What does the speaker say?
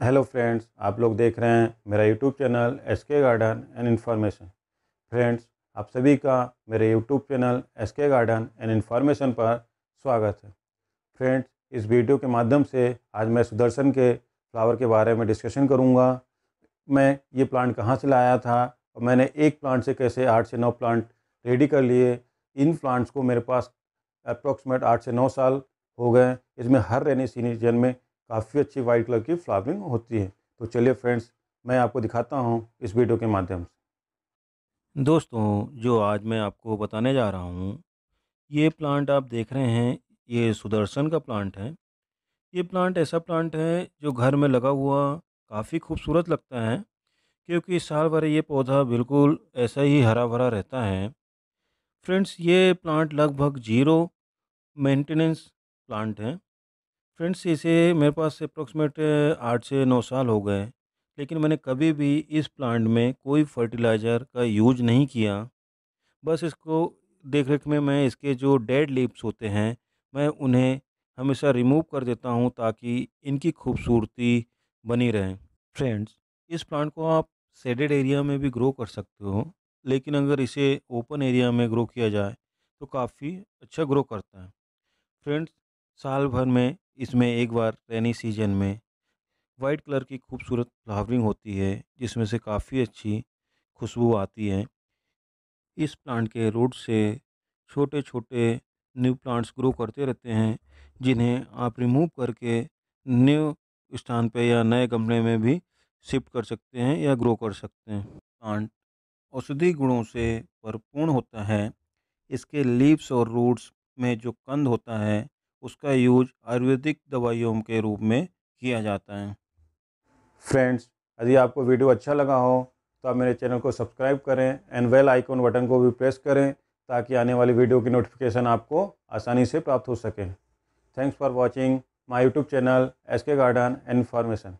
hello friends आप लोग देख रहे हैं मेरा YouTube channel SK garden and information friends आप सभी का मेरे YouTube channel SK garden and information पर स्वागत है फ्रेंड्स इस वीडियो के माध्यम से आज मैं सुदर्शन के फ्लावर के बारे में डिस्कशन करूंगा मैं ये प्लांट कहाँ से लाया था और मैंने एक प्लांट से कैसे आठ से नौ प्लांट रेडी कर लिए इन प्लांट्स को मेरे पास अप्रॉक्सीमेट आठ से नौ साल हो गए इसमें हर रहने सीनीजन में काफ़ी अच्छी वाइट कलर की फ्लावरिंग होती है तो चलिए फ्रेंड्स मैं आपको दिखाता हूँ इस वीडियो के माध्यम से दोस्तों जो आज मैं आपको बताने जा रहा हूँ ये प्लांट आप देख रहे हैं ये सुदर्शन का प्लांट है ये प्लांट ऐसा प्लांट है जो घर में लगा हुआ काफ़ी खूबसूरत लगता है क्योंकि साल भर ये पौधा बिल्कुल ऐसा ही हरा भरा रहता है फ्रेंड्स ये प्लांट लगभग जीरो मेंटेनेंस प्लांट है फ्रेंड्स इसे मेरे पास अप्रोक्सीमेट आठ से नौ साल हो गए लेकिन मैंने कभी भी इस प्लांट में कोई फर्टिलाइज़र का यूज नहीं किया बस इसको देख रेख में मैं इसके जो डेड लीव्स होते हैं मैं उन्हें हमेशा रिमूव कर देता हूँ ताकि इनकी खूबसूरती बनी रहे फ्रेंड्स इस प्लांट को आप सेडेड एरिया में भी ग्रो कर सकते हो लेकिन अगर इसे ओपन एरिया में ग्रो किया जाए तो काफ़ी अच्छा ग्रो करता है फ्रेंड्स साल भर में इसमें एक बार रेनी सीजन में वाइट कलर की खूबसूरत फ्लावरिंग होती है जिसमें से काफ़ी अच्छी खुशबू आती है इस प्लांट के रूट से छोटे छोटे न्यू प्लांट्स ग्रो करते रहते हैं जिन्हें आप रिमूव करके न्यू स्थान पे या नए गमले में भी शिफ्ट कर सकते हैं या ग्रो कर सकते हैं प्लांट औषधि गुणों से भरपूर होता है इसके लीव्स और रूट्स में जो कंद होता है उसका यूज आयुर्वेदिक दवाइयों के रूप में किया जाता है फ्रेंड्स यदि आपको वीडियो अच्छा लगा हो तो आप मेरे चैनल को सब्सक्राइब करें एंड वेल आइकॉन बटन को भी प्रेस करें ताकि आने वाली वीडियो की नोटिफिकेशन आपको आसानी से प्राप्त हो सके thanks for watching my YouTube channel S K garden and information